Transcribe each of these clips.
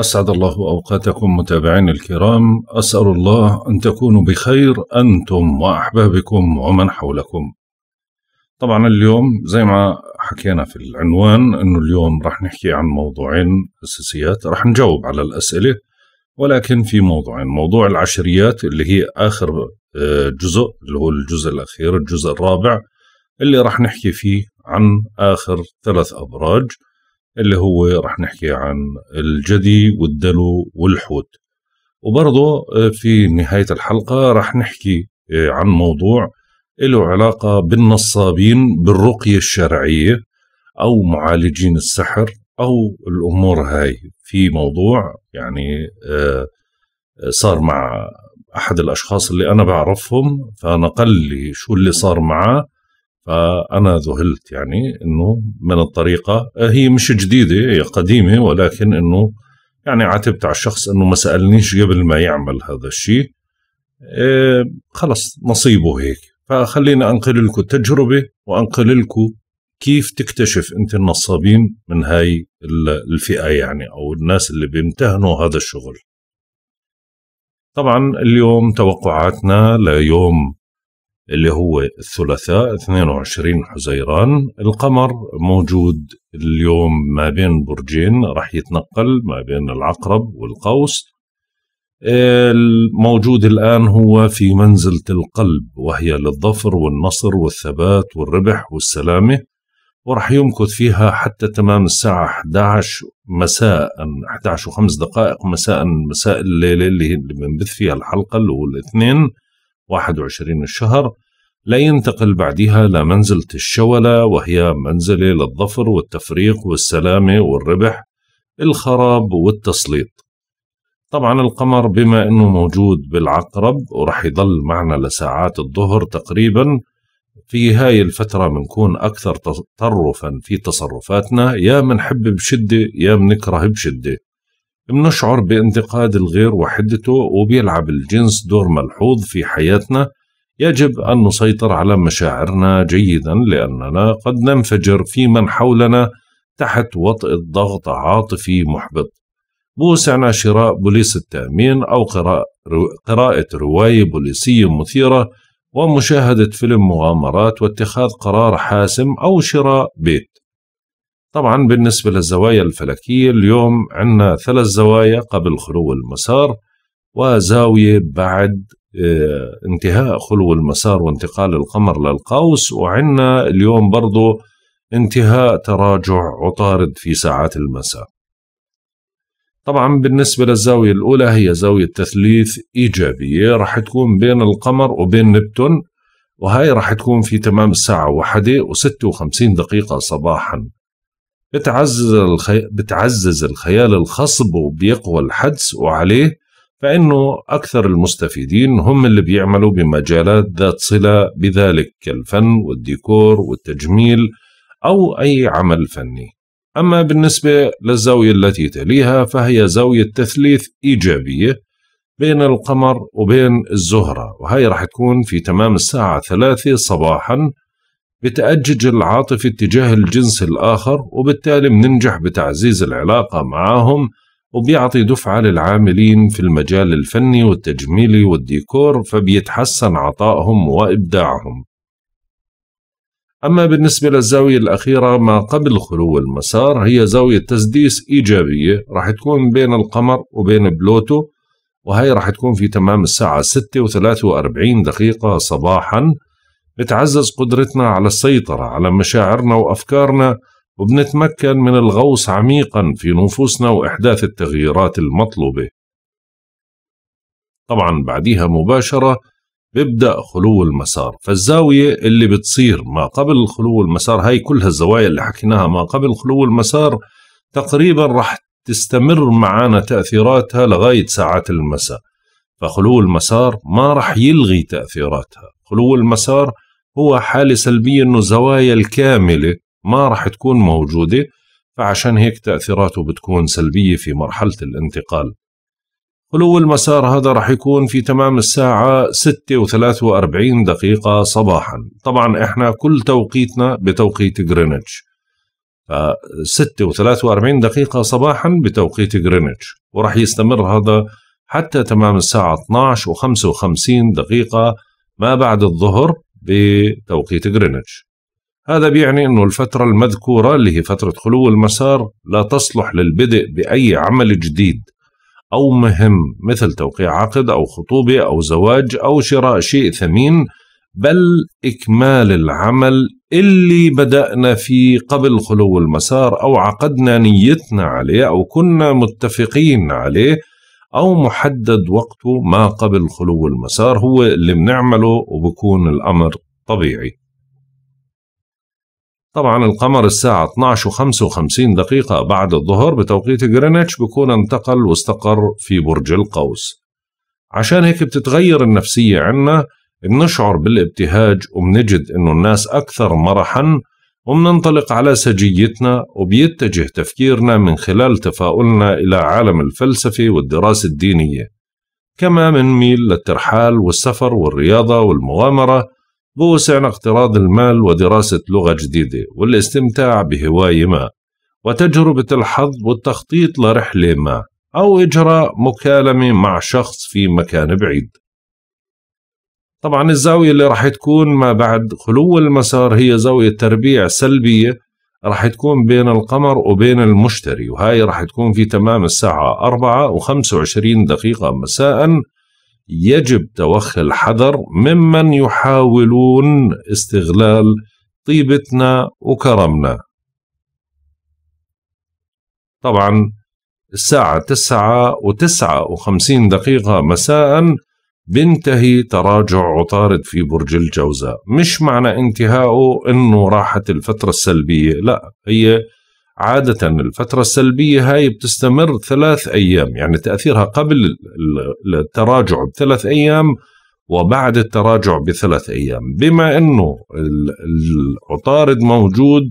أسعد الله أوقاتكم متابعين الكرام أسأل الله أن تكونوا بخير أنتم وأحبابكم ومن حولكم طبعا اليوم زي ما حكينا في العنوان أنه اليوم رح نحكي عن موضوعين أساسيات رح نجاوب على الأسئلة ولكن في موضوعين موضوع العشريات اللي هي آخر آه، جزء اللي هو الجزء الأخير الجزء الرابع اللي رح نحكي فيه عن آخر ثلاث أبراج اللي هو رح نحكي عن الجدي والدلو والحوت وبرضه آه، في نهاية الحلقة رح نحكي آه، عن موضوع له علاقة بالنصابين بالرقية الشرعية أو معالجين السحر أو الأمور هاي في موضوع يعني آه، صار مع أحد الأشخاص اللي أنا بعرفهم فنقل لي شو اللي صار معاه فأنا ذهلت يعني أنه من الطريقة هي مش جديدة هي قديمة ولكن أنه يعني عاتبت على الشخص أنه ما سألنيش قبل ما يعمل هذا الشيء إيه خلص نصيبه هيك فخلينا أنقل لكم التجربة وأنقل لكم كيف تكتشف أنت النصابين من هاي الفئة يعني أو الناس اللي بيمتهنوا هذا الشغل طبعا اليوم توقعاتنا ليوم اللي هو الثلاثاء 22 حزيران القمر موجود اليوم ما بين برجين راح يتنقل ما بين العقرب والقوس الموجود الآن هو في منزلة القلب وهي للظفر والنصر والثبات والربح والسلامة ورح يمكث فيها حتى تمام الساعة 11 مساء 11 وخمس دقائق مساء مساء الليلة اللي بنبث فيها الحلقة اللي هو الاثنين 21 الشهر لا ينتقل بعدها لمنزلة الشولة وهي منزلة للظفر والتفريق والسلامة والربح الخراب والتسليط طبعا القمر بما انه موجود بالعقرب ورح يضل معنا لساعات الظهر تقريبا في هاي الفترة بنكون أكثر تطرفا في تصرفاتنا يا منحب بشدة يا منكره بشدة بنشعر بانتقاد الغير وحدته وبيلعب الجنس دور ملحوظ في حياتنا يجب أن نسيطر على مشاعرنا جيدا لأننا قد ننفجر في من حولنا تحت وطئ الضغط عاطفي محبط بوسعنا شراء بوليس التأمين أو قراءة رواية بوليسية مثيرة ومشاهدة فيلم مغامرات واتخاذ قرار حاسم أو شراء بيت طبعا بالنسبة للزوايا الفلكية اليوم عندنا ثلاث زوايا قبل خلو المسار وزاوية بعد آه، انتهاء خلو المسار وانتقال القمر للقوس وعندنا اليوم برضو انتهاء تراجع عطارد في ساعات المساء طبعا بالنسبة للزاوية الأولى هي زاوية تثليث إيجابية راح تكون بين القمر وبين نبتون وهاي راح تكون في تمام الساعة واحدة وستة وخمسين دقيقة صباحا بتعزز, الخي... بتعزز الخيال الخصب وبيقوى الحدس وعليه فإنه أكثر المستفيدين هم اللي بيعملوا بمجالات ذات صلة بذلك كالفن والديكور والتجميل أو أي عمل فني أما بالنسبة للزاوية التي تليها فهي زاوية تثليث إيجابية بين القمر وبين الزهرة وهي راح تكون في تمام الساعة ثلاثة صباحا بتأجج العاطفة تجاه الجنس الآخر وبالتالي بننجح بتعزيز العلاقة معهم وبيعطي دفعة للعاملين في المجال الفني والتجميلي والديكور فبيتحسن عطائهم وإبداعهم أما بالنسبة للزاوية الأخيرة ما قبل خلو المسار هي زاوية تسديس إيجابية راح تكون بين القمر وبين بلوتو وهي راح تكون في تمام الساعة 6 و43 دقيقة صباحاً بتعزز قدرتنا على السيطرة على مشاعرنا وأفكارنا وبنتمكن من الغوص عميقا في نفوسنا وإحداث التغييرات المطلوبة طبعا بعديها مباشرة بيبدأ خلو المسار فالزاوية اللي بتصير ما قبل خلو المسار هاي كلها الزوايا اللي حكيناها ما قبل خلو المسار تقريبا رح تستمر معنا تأثيراتها لغاية ساعات المساء فخلو المسار ما راح يلغي تأثيراتها خلو المسار هو حالة سلبية أنه زوايا الكاملة ما راح تكون موجودة فعشان هيك تأثيراته بتكون سلبية في مرحلة الانتقال خلو المسار هذا راح يكون في تمام الساعة 6 و 43 دقيقة صباحا طبعا احنا كل توقيتنا بتوقيت جرينتش 6 و 43 دقيقة صباحا بتوقيت جرينتش وراح يستمر هذا حتى تمام الساعة 12 و55 دقيقة ما بعد الظهر بتوقيت غرينتش هذا بيعني أنه الفترة المذكورة اللي هي فترة خلو المسار لا تصلح للبدء بأي عمل جديد أو مهم مثل توقيع عقد أو خطوبة أو زواج أو شراء شيء ثمين بل إكمال العمل اللي بدأنا فيه قبل خلو المسار أو عقدنا نيتنا عليه أو كنا متفقين عليه أو محدد وقته ما قبل خلو المسار هو اللي بنعمله وبكون الأمر طبيعي طبعا القمر الساعة 12.55 دقيقة بعد الظهر بتوقيت جرينتش بكون انتقل واستقر في برج القوس عشان هيك بتتغير النفسية عنا بنشعر بالابتهاج وبنجد انه الناس اكثر مرحا ومننطلق على سجيتنا وبيتجه تفكيرنا من خلال تفاؤلنا إلى عالم الفلسفة والدراسة الدينية كما ميل للترحال والسفر والرياضة والمغامرة بوسعنا اقتراض المال ودراسة لغة جديدة والاستمتاع بهواية ما وتجربة الحظ والتخطيط لرحلة ما أو إجراء مكالمة مع شخص في مكان بعيد طبعا الزاوية اللي راح تكون ما بعد خلو المسار هي زاوية تربيع سلبية راح تكون بين القمر وبين المشتري وهاي راح تكون في تمام الساعة 4 و25 دقيقة مساء يجب توخي الحذر ممن يحاولون استغلال طيبتنا وكرمنا طبعا الساعة 9 و59 دقيقة مساء بنتهي تراجع عطارد في برج الجوزاء مش معنى انتهائه انه راحت الفترة السلبية لا هي عادة الفترة السلبية هاي بتستمر ثلاث أيام يعني تأثيرها قبل التراجع بثلاث أيام وبعد التراجع بثلاث أيام بما أنه العطارد موجود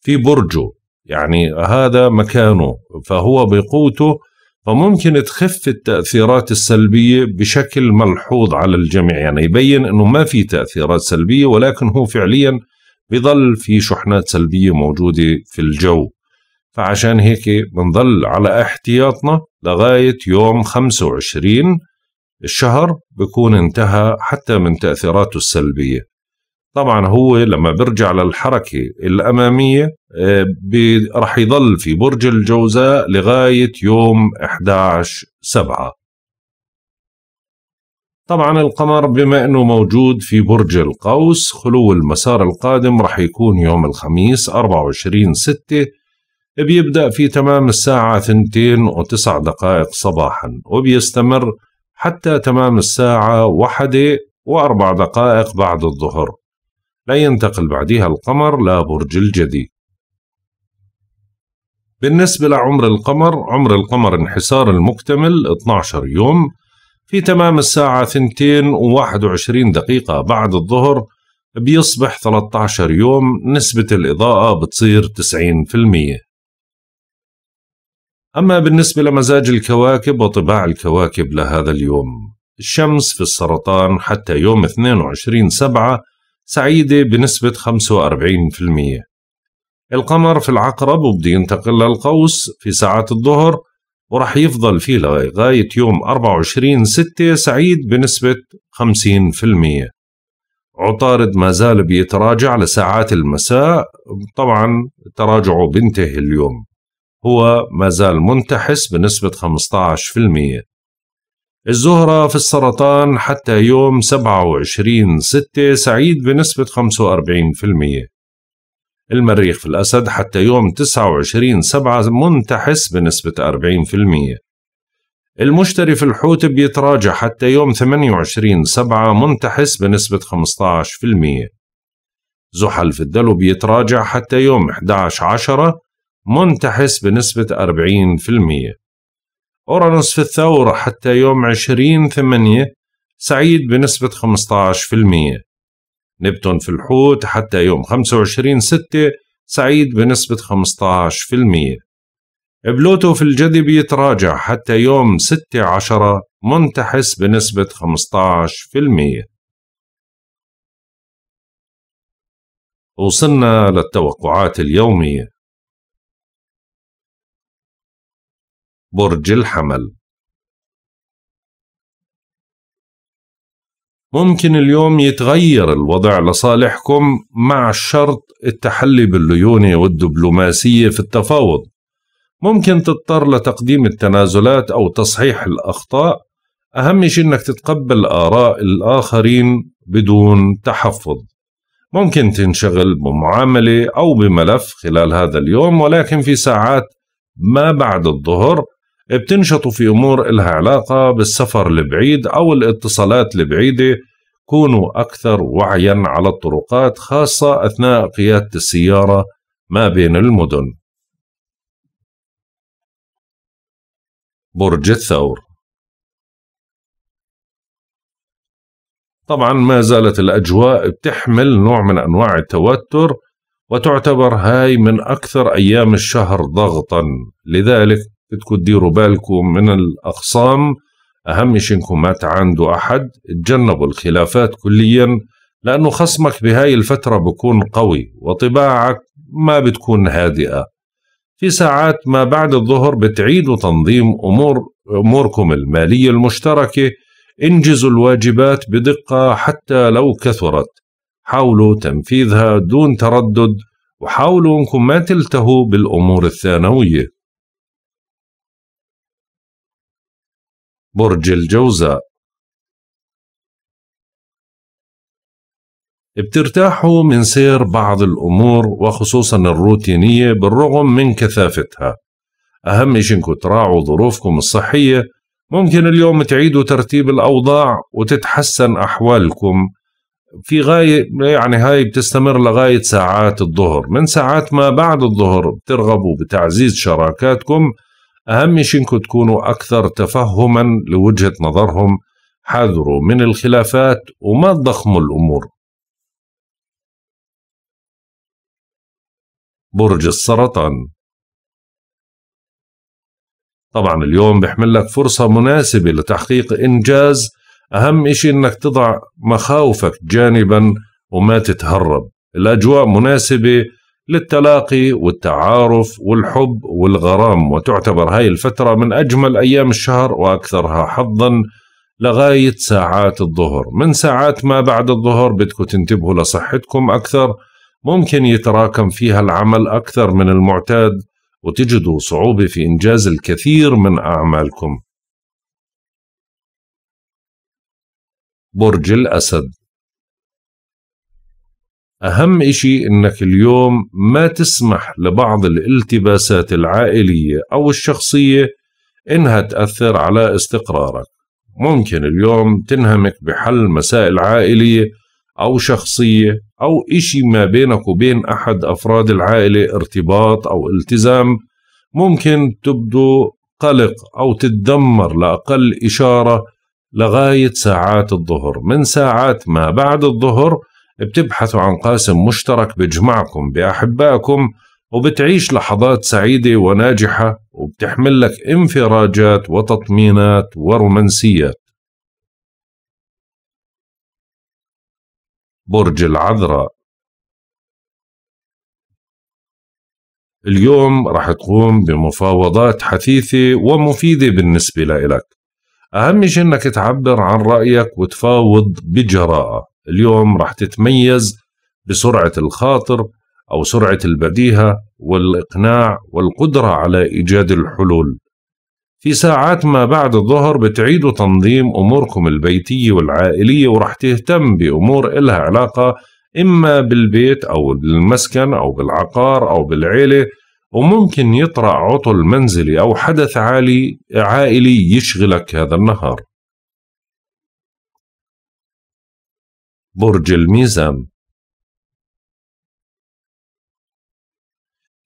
في برجه يعني هذا مكانه فهو بقوته فممكن تخف التأثيرات السلبية بشكل ملحوظ على الجميع يعني يبين أنه ما في تأثيرات سلبية ولكن هو فعليا بضل في شحنات سلبية موجودة في الجو فعشان هيك بنضل على احتياطنا لغاية يوم 25 الشهر بكون انتهى حتى من تأثيراته السلبية طبعا هو لما بيرجع للحركة الأمامية آه، رح يضل في برج الجوزاء لغاية يوم 11 سبعة طبعا القمر بما أنه موجود في برج القوس خلو المسار القادم رح يكون يوم الخميس 24 ستة بيبدأ في تمام الساعة ثنتين وتسع دقائق صباحا وبيستمر حتى تمام الساعة واحدة وأربع دقائق بعد الظهر لا ينتقل بعدها القمر لا برج الجدي بالنسبة لعمر القمر عمر القمر انحسار المكتمل 12 يوم في تمام الساعة 2 و21 دقيقة بعد الظهر بيصبح 13 يوم نسبة الإضاءة بتصير 90% أما بالنسبة لمزاج الكواكب وطباع الكواكب لهذا اليوم الشمس في السرطان حتى يوم 22 سبعة سعيدة بنسبة 45% القمر في العقرب وبدي ينتقل للقوس في ساعات الظهر ورح يفضل فيه لغاية يوم 24 6 سعيد بنسبة 50% عطارد ما زال بيتراجع لساعات المساء طبعا تراجعه بنتهي اليوم هو ما زال منتحس بنسبة 15% الزهرة في السرطان حتى يوم 27 6 سعيد بنسبة 45% المريخ في الأسد حتى يوم 29 7 منتحس بنسبة 40% المشتري في الحوت بيتراجع حتى يوم 28 7 منتحس بنسبة 15% زحل في الدلو بيتراجع حتى يوم 11 10 منتحس بنسبة 40% أورانوس في الثورة حتى يوم 20 ثمانية سعيد بنسبة 15% نبتون في الحوت حتى يوم 25 ستة سعيد بنسبة 15% بلوتو في الجدي بيتراجع حتى يوم ستة عشرة منتحس بنسبة 15% وصلنا للتوقعات اليومية برج الحمل ممكن اليوم يتغير الوضع لصالحكم مع شرط التحلي بالليونة والدبلوماسية في التفاوض ممكن تضطر لتقديم التنازلات أو تصحيح الأخطاء أهم شيء أنك تتقبل آراء الآخرين بدون تحفظ ممكن تنشغل بمعاملة أو بملف خلال هذا اليوم ولكن في ساعات ما بعد الظهر بتنشطوا في أمور إلها علاقة بالسفر البعيد أو الاتصالات البعيدة كونوا أكثر وعيا على الطرقات خاصة أثناء قيادة السيارة ما بين المدن برج الثور طبعا ما زالت الأجواء بتحمل نوع من أنواع التوتر وتعتبر هاي من أكثر أيام الشهر ضغطا لذلك بدكم تديروا بالكم من الأخصام أهم شيء إنكم ما تعاندوا أحد تجنبوا الخلافات كليا لأنه خصمك بهاي الفترة بكون قوي وطباعك ما بتكون هادئة في ساعات ما بعد الظهر بتعيدوا تنظيم أمور أموركم المالية المشتركة انجزوا الواجبات بدقة حتى لو كثرت حاولوا تنفيذها دون تردد وحاولوا أنكم ما تلتهوا بالأمور الثانوية برج الجوزاء بترتاحوا من سير بعض الأمور وخصوصا الروتينية بالرغم من كثافتها أهم شيء إنكم تراعوا ظروفكم الصحية ممكن اليوم تعيدوا ترتيب الأوضاع وتتحسن أحوالكم في غاية يعني هاي بتستمر لغاية ساعات الظهر من ساعات ما بعد الظهر بترغبوا بتعزيز شراكاتكم أهم شيء إنكم تكونوا أكثر تفهما لوجهة نظرهم حذروا من الخلافات وما تضخموا الأمور برج السرطان طبعا اليوم بيحمل لك فرصة مناسبة لتحقيق إنجاز أهم شيء إنك تضع مخاوفك جانبا وما تتهرب الأجواء مناسبة للتلاقي والتعارف والحب والغرام وتعتبر هاي الفترة من أجمل أيام الشهر وأكثرها حظا لغاية ساعات الظهر من ساعات ما بعد الظهر بدكم تنتبهوا لصحتكم أكثر ممكن يتراكم فيها العمل أكثر من المعتاد وتجدوا صعوبة في إنجاز الكثير من أعمالكم برج الأسد أهم إشي إنك اليوم ما تسمح لبعض الالتباسات العائلية أو الشخصية إنها تأثر على استقرارك ممكن اليوم تنهمك بحل مسائل عائلية أو شخصية أو إشي ما بينك وبين أحد أفراد العائلة ارتباط أو التزام ممكن تبدو قلق أو تتدمر لأقل إشارة لغاية ساعات الظهر من ساعات ما بعد الظهر بتبحثوا عن قاسم مشترك بيجمعكم بأحبائكم وبتعيش لحظات سعيدة وناجحة وبتحمل لك انفراجات وتطمينات ورومانسيات برج العذراء اليوم رح تقوم بمفاوضات حثيثة ومفيدة بالنسبة لإلك أهم شيء أنك تعبر عن رأيك وتفاوض بجراءة اليوم راح تتميز بسرعه الخاطر او سرعه البديهه والاقناع والقدره على ايجاد الحلول. في ساعات ما بعد الظهر بتعيدوا تنظيم اموركم البيتيه والعائليه ورح تهتم بامور إلها علاقه اما بالبيت او بالمسكن او بالعقار او بالعيله وممكن يطرأ عطل منزلي أو حدث عالي عائلي يشغلك هذا النهار برج الميزان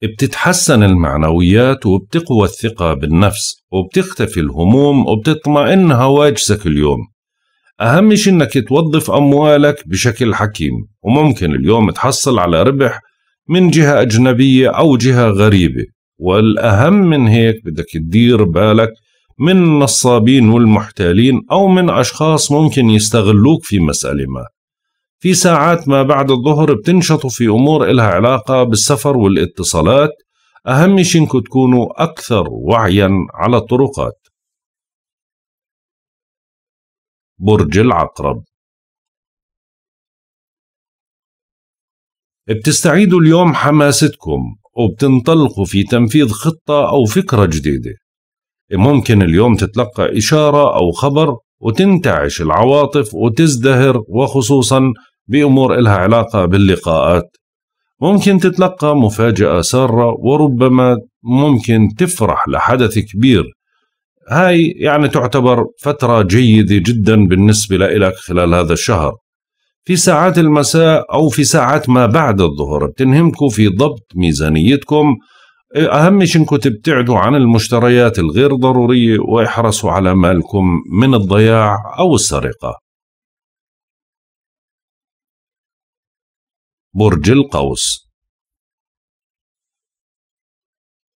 بتتحسن المعنويات وبتقوى الثقة بالنفس وبتختفي الهموم وبتطمئن هواجسك اليوم أهم شيء إنك توظف أموالك بشكل حكيم وممكن اليوم تحصل على ربح من جهة أجنبية أو جهة غريبة والأهم من هيك بدك تدير بالك من النصابين والمحتالين أو من أشخاص ممكن يستغلوك في مسألة ما في ساعات ما بعد الظهر بتنشطوا في أمور إلها علاقة بالسفر والاتصالات أهم شيء إنكم تكونوا أكثر وعيا على الطرقات برج العقرب بتستعيدوا اليوم حماستكم وبتنطلقوا في تنفيذ خطة أو فكرة جديدة ممكن اليوم تتلقى إشارة أو خبر وتنتعش العواطف وتزدهر وخصوصا بأمور إلها علاقة باللقاءات ممكن تتلقى مفاجأة سارة وربما ممكن تفرح لحدث كبير هاي يعني تعتبر فترة جيدة جدا بالنسبة لك خلال هذا الشهر في ساعات المساء أو في ساعات ما بعد الظهر بتنهمكم في ضبط ميزانيتكم أهم شيء إنكم تبتعدوا عن المشتريات الغير ضرورية واحرصوا على مالكم من الضياع أو السرقة برج القوس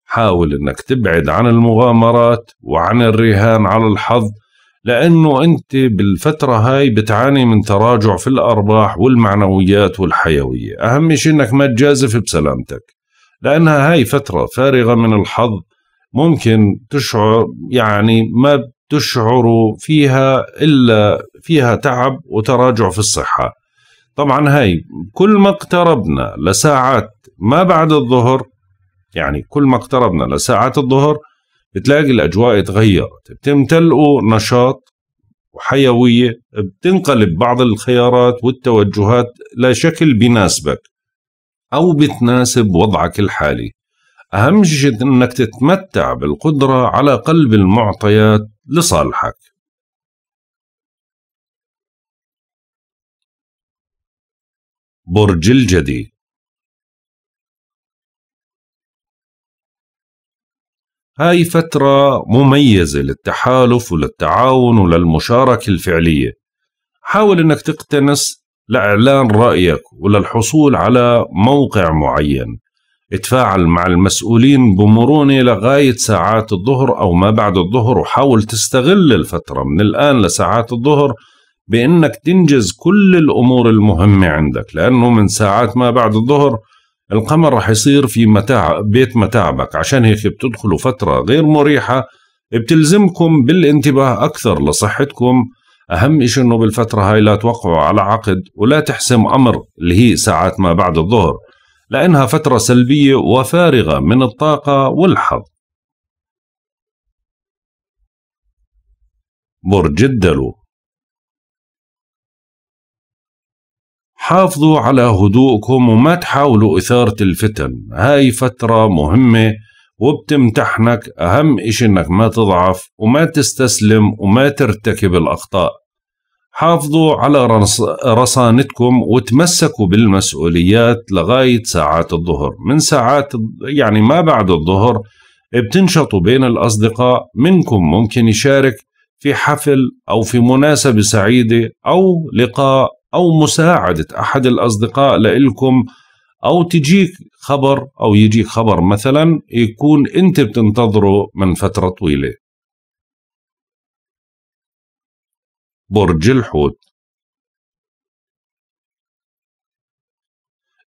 حاول انك تبعد عن المغامرات وعن الرهان على الحظ لانه انت بالفتره هاي بتعاني من تراجع في الارباح والمعنويات والحيويه اهم شيء انك ما تجازف بسلامتك لانها هاي فتره فارغه من الحظ ممكن تشعر يعني ما تشعر فيها الا فيها تعب وتراجع في الصحه طبعا هاي كل ما اقتربنا لساعات ما بعد الظهر يعني كل ما اقتربنا لساعات الظهر بتلاقي الأجواء اتغيرت بتمتلئوا نشاط وحيوية بتنقلب بعض الخيارات والتوجهات لشكل بيناسبك أو بتناسب وضعك الحالي أهم شيء أنك تتمتع بالقدرة على قلب المعطيات لصالحك برج الجدي هاي فترة مميزة للتحالف وللتعاون وللمشاركة الفعلية حاول انك تقتنس لإعلان رأيك وللحصول على موقع معين اتفاعل مع المسؤولين بمرونة لغاية ساعات الظهر أو ما بعد الظهر وحاول تستغل الفترة من الآن لساعات الظهر بانك تنجز كل الامور المهمه عندك لانه من ساعات ما بعد الظهر القمر رح يصير في متاع بيت متاعبك عشان هيك بتدخلوا فتره غير مريحه بتلزمكم بالانتباه اكثر لصحتكم اهم شيء انه بالفتره هاي لا توقعوا على عقد ولا تحسم امر اللي هي ساعات ما بعد الظهر لانها فتره سلبيه وفارغه من الطاقه والحظ برج الدلو حافظوا على هدوءكم وما تحاولوا إثارة الفتن هاي فترة مهمة وبتمتحنك أهم إشي إنك ما تضعف وما تستسلم وما ترتكب الأخطاء حافظوا على رص... رصانتكم وتمسكوا بالمسؤوليات لغاية ساعات الظهر من ساعات يعني ما بعد الظهر بتنشطوا بين الأصدقاء منكم ممكن يشارك في حفل أو في مناسبة سعيدة أو لقاء أو مساعدة أحد الأصدقاء لإلكم أو تجيك خبر أو يجيك خبر مثلا يكون أنت بتنتظره من فترة طويلة برج الحوت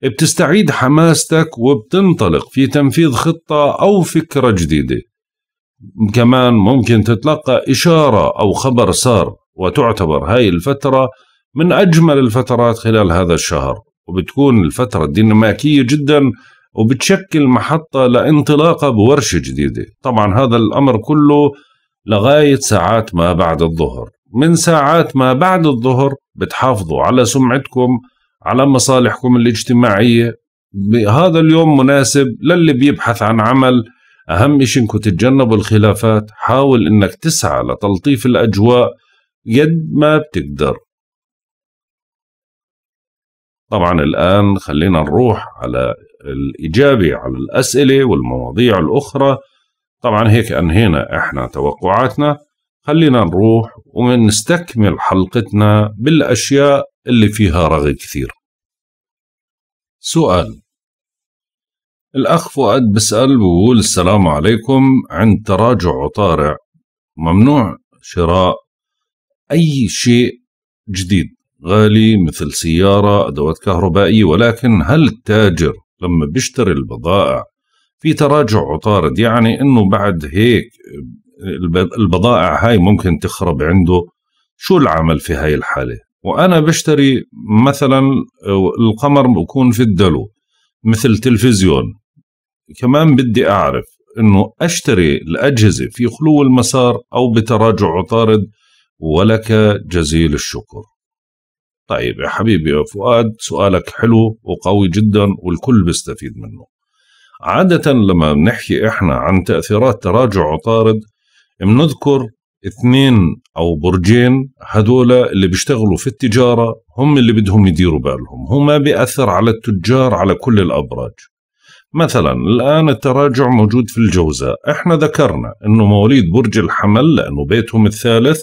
بتستعيد حماستك وبتنطلق في تنفيذ خطة أو فكرة جديدة كمان ممكن تتلقى إشارة أو خبر سار وتعتبر هاي الفترة من أجمل الفترات خلال هذا الشهر وبتكون الفترة ديناميكية جدا وبتشكل محطة لانطلاقة بورشة جديدة طبعا هذا الأمر كله لغاية ساعات ما بعد الظهر من ساعات ما بعد الظهر بتحافظوا على سمعتكم على مصالحكم الاجتماعية هذا اليوم مناسب للي بيبحث عن عمل أهم شيء إنكم تتجنبوا الخلافات حاول إنك تسعى لتلطيف الأجواء قد ما بتقدر طبعا الآن خلينا نروح على الإجابة على الأسئلة والمواضيع الأخرى طبعا هيك أنهينا إحنا توقعاتنا خلينا نروح ونستكمل حلقتنا بالأشياء اللي فيها رغي كثير سؤال الأخ فؤاد بسأل بقول السلام عليكم عند تراجع وطارع ممنوع شراء أي شيء جديد غالي مثل سيارة أدوات كهربائية ولكن هل التاجر لما بيشتري البضائع في تراجع عطارد يعني أنه بعد هيك البضائع هاي ممكن تخرب عنده شو العمل في هاي الحالة وأنا بشتري مثلا القمر بكون في الدلو مثل تلفزيون كمان بدي أعرف أنه أشتري الأجهزة في خلو المسار أو بتراجع عطارد ولك جزيل الشكر طيب يا حبيبي يا فؤاد سؤالك حلو وقوي جدا والكل بيستفيد منه عادة لما بنحكي احنا عن تأثيرات تراجع عطارد بنذكر اثنين او برجين هذول اللي بيشتغلوا في التجارة هم اللي بدهم يديروا بالهم هما بيأثر على التجار على كل الأبراج مثلا الآن التراجع موجود في الجوزاء احنا ذكرنا انه مواليد برج الحمل لأنه بيتهم الثالث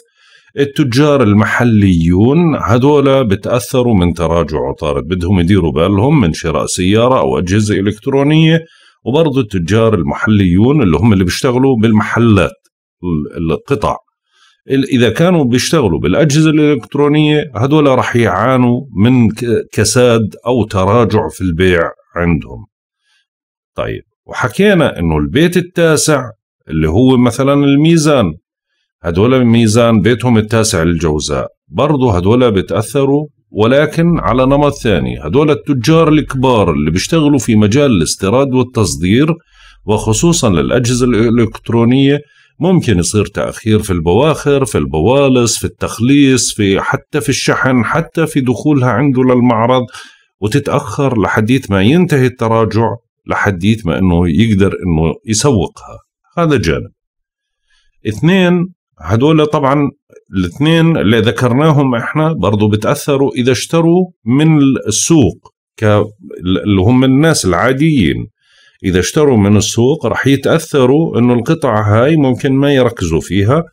التجار المحليون هذول بتأثروا من تراجع عطارد بدهم يديروا بالهم من شراء سيارة أو أجهزة إلكترونية وبرضه التجار المحليون اللي هم اللي بيشتغلوا بالمحلات القطع إذا كانوا بيشتغلوا بالأجهزة الإلكترونية هذول رح يعانوا من كساد أو تراجع في البيع عندهم طيب وحكينا أنه البيت التاسع اللي هو مثلا الميزان هدول ميزان بيتهم التاسع الجوزاء برضه هدول بتأثروا ولكن على نمط ثاني هدول التجار الكبار اللي بيشتغلوا في مجال الاستيراد والتصدير وخصوصا للأجهزة الإلكترونية ممكن يصير تأخير في البواخر في البوالص في التخليص في حتى في الشحن حتى في دخولها عنده للمعرض وتتأخر لحديت ما ينتهي التراجع لحديت ما أنه يقدر أنه يسوقها هذا جانب اثنين هدول طبعا الاثنين اللي ذكرناهم احنا برضو بتاثروا اذا اشتروا من السوق ك اللي هم الناس العاديين اذا اشتروا من السوق راح يتاثروا انه القطع هاي ممكن ما يركزوا فيها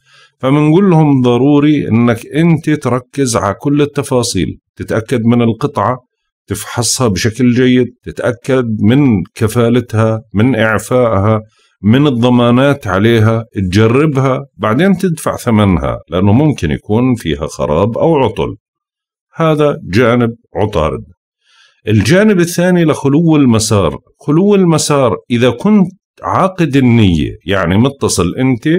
فبنقول لهم ضروري انك انت تركز على كل التفاصيل تتاكد من القطعه تفحصها بشكل جيد تتاكد من كفالتها من اعفائها من الضمانات عليها تجربها بعدين تدفع ثمنها لأنه ممكن يكون فيها خراب أو عطل هذا جانب عطارد الجانب الثاني لخلو المسار خلو المسار إذا كنت عاقد النية يعني متصل أنت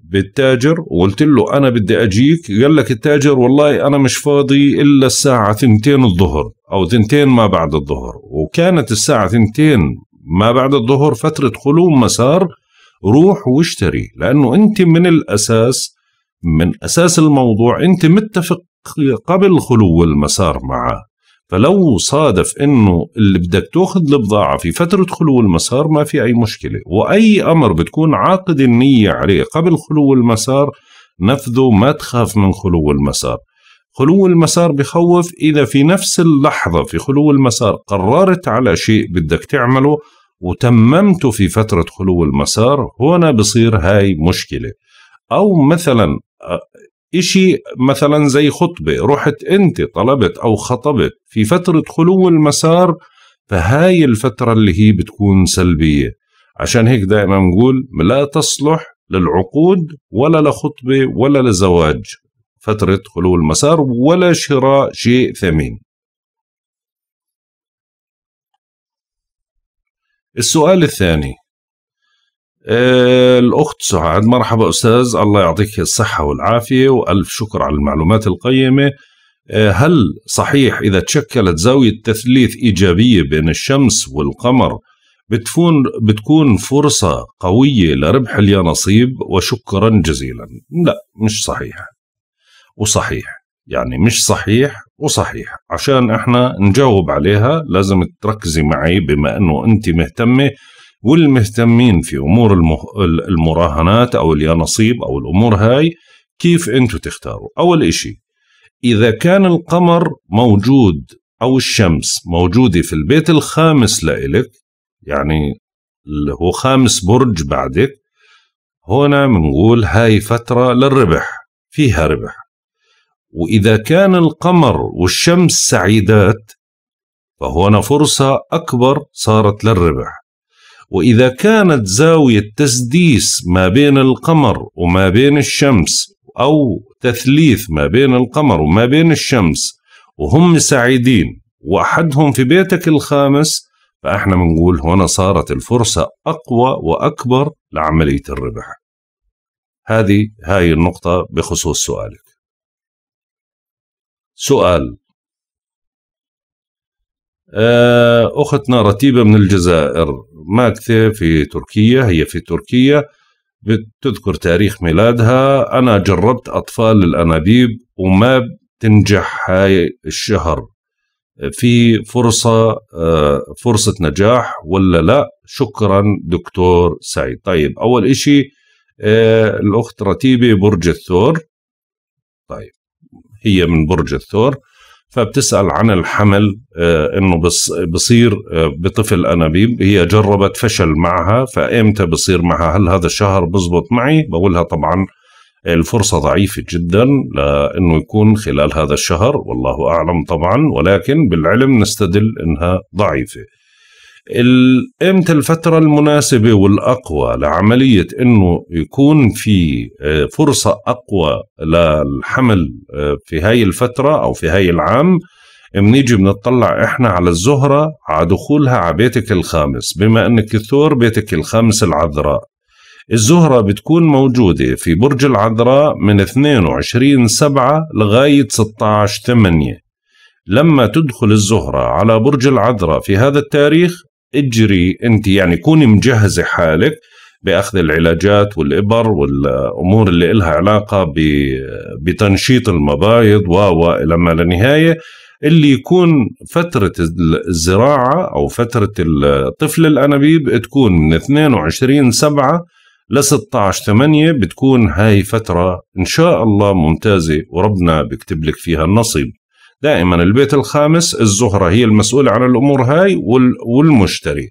بالتاجر وقلت له أنا بدي أجيك قال لك التاجر والله أنا مش فاضي إلا الساعة ثنتين الظهر أو ثنتين ما بعد الظهر وكانت الساعة ثنتين ما بعد الظهر فترة خلو مسار روح واشتري لأنه أنت من الأساس من أساس الموضوع أنت متفق قبل خلو المسار معه فلو صادف انه اللي بدك تاخذ البضاعه في فتره خلو المسار ما في اي مشكله واي امر بتكون عاقد النيه عليه قبل خلو المسار نفذه ما تخاف من خلو المسار خلو المسار بخوف اذا في نفس اللحظه في خلو المسار قررت على شيء بدك تعمله وتممته في فترة خلو المسار هنا بصير هاي مشكلة أو مثلا آه، إشي مثلا زي خطبة رحت أنت طلبت أو خطبت في فترة خلو المسار فهاي الفترة اللي هي بتكون سلبية عشان هيك دائما نقول لا تصلح للعقود ولا لخطبة ولا لزواج فترة خلو المسار ولا شراء شيء ثمين السؤال الثاني آه، الأخت سعاد مرحبا أستاذ الله يعطيك الصحة والعافية وألف شكر على المعلومات القيمة آه، هل صحيح إذا تشكلت زاوية تثليث إيجابية بين الشمس والقمر بتفون بتكون فرصة قوية لربح اليانصيب وشكرا جزيلا لا مش صحيح وصحيح يعني مش صحيح وصحيح عشان احنا نجاوب عليها لازم تركزي معي بما انه انت مهتمه والمهتمين في امور المه... المراهنات او اليانصيب او الامور هاي كيف انتم تختاروا اول اشي اذا كان القمر موجود او الشمس موجوده في البيت الخامس لإلك يعني اللي هو خامس برج بعدك هنا بنقول هاي فتره للربح فيها ربح واذا كان القمر والشمس سعيدات فهنا فرصه اكبر صارت للربح واذا كانت زاويه تسديس ما بين القمر وما بين الشمس او تثليث ما بين القمر وما بين الشمس وهم سعيدين واحدهم في بيتك الخامس فاحنا بنقول هنا صارت الفرصه اقوى واكبر لعمليه الربح هذه هاي النقطه بخصوص سؤالك سؤال آه، أختنا رتيبة من الجزائر ماكثة في تركيا هي في تركيا بتذكر تاريخ ميلادها أنا جربت أطفال الأنابيب وما بتنجح هاي الشهر في فرصة آه، فرصة نجاح ولا لا شكرا دكتور سعيد طيب أول إشي آه، الأخت رتيبة برج الثور طيب هي من برج الثور فبتسأل عن الحمل آه، انه بصير آه، بطفل انابيب هي جربت فشل معها فامتى بصير معها هل هذا الشهر بزبط معي بقولها طبعا الفرصة ضعيفة جدا لأنه يكون خلال هذا الشهر والله أعلم طبعا ولكن بالعلم نستدل أنها ضعيفة امتى الفترة المناسبة والاقوى لعملية انه يكون في آه، فرصة اقوى للحمل آه، في هاي الفترة او في هاي العام بنيجي بنطلع احنا على الزهرة على دخولها على بيتك الخامس بما انك الثور بيتك الخامس العذراء الزهرة بتكون موجودة في برج العذراء من 22 7 لغاية 16 8 لما تدخل الزهرة على برج العذراء في هذا التاريخ اجري انت يعني كوني مجهزه حالك باخذ العلاجات والابر والامور اللي لها علاقه بتنشيط المبايض و الى ما لا نهايه اللي يكون فترة الزراعة أو فترة طفل الأنابيب تكون من 22 7 ل 16 8 بتكون هاي فترة إن شاء الله ممتازة وربنا بيكتب لك فيها النصيب دائما البيت الخامس الزهرة هي المسؤولة عن الأمور هاي والمشتري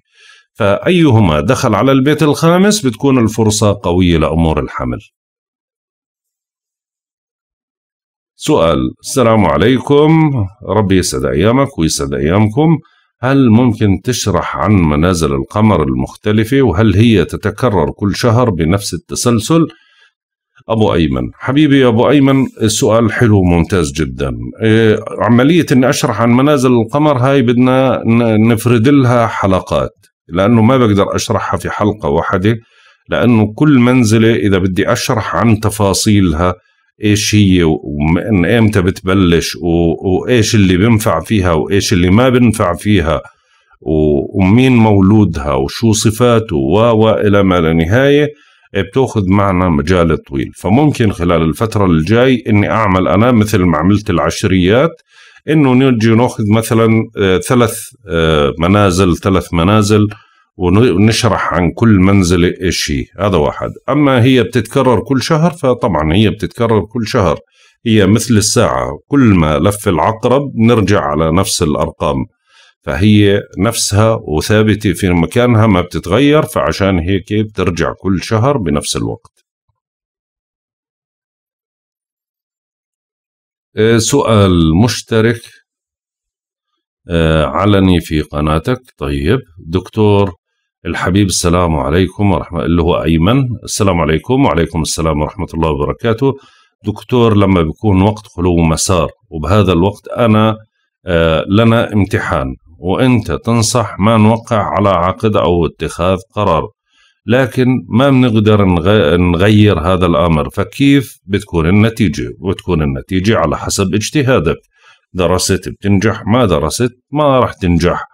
فأيهما دخل على البيت الخامس بتكون الفرصة قوية لأمور الحمل سؤال السلام عليكم ربي يسعد أيامك ويسعد أيامكم هل ممكن تشرح عن منازل القمر المختلفة وهل هي تتكرر كل شهر بنفس التسلسل؟ أبو أيمن حبيبي يا أبو أيمن السؤال حلو ممتاز جدا إيه، عملية أن أشرح عن منازل القمر هاي بدنا نفرد لها حلقات لأنه ما بقدر أشرحها في حلقة واحدة لأنه كل منزلة إذا بدي أشرح عن تفاصيلها ايش هي ومن امتى بتبلش وايش اللي بنفع فيها وايش اللي ما بنفع فيها ومين مولودها وشو صفاته و والى ما لا نهايه بتاخذ معنا مجال طويل فممكن خلال الفترة الجاي اني اعمل انا مثل ما عملت العشريات انه نجي ناخذ مثلا آه، ثلاث آه، منازل ثلاث منازل ونشرح عن كل منزلة شيء هذا واحد أما هي بتتكرر كل شهر فطبعا هي بتتكرر كل شهر هي مثل الساعة كل ما لف العقرب نرجع على نفس الأرقام فهي نفسها وثابتة في مكانها ما بتتغير فعشان هيك بترجع كل شهر بنفس الوقت آه، سؤال مشترك آه، علني في قناتك طيب دكتور الحبيب السلام عليكم ورحمة اللي هو أيمن السلام عليكم وعليكم السلام ورحمة الله وبركاته دكتور لما بيكون وقت خلو مسار وبهذا الوقت أنا آه، لنا امتحان وانت تنصح ما نوقع على عقد او اتخاذ قرار لكن ما بنقدر نغير هذا الامر فكيف بتكون النتيجه وتكون النتيجه على حسب اجتهادك درست بتنجح ما درست ما راح تنجح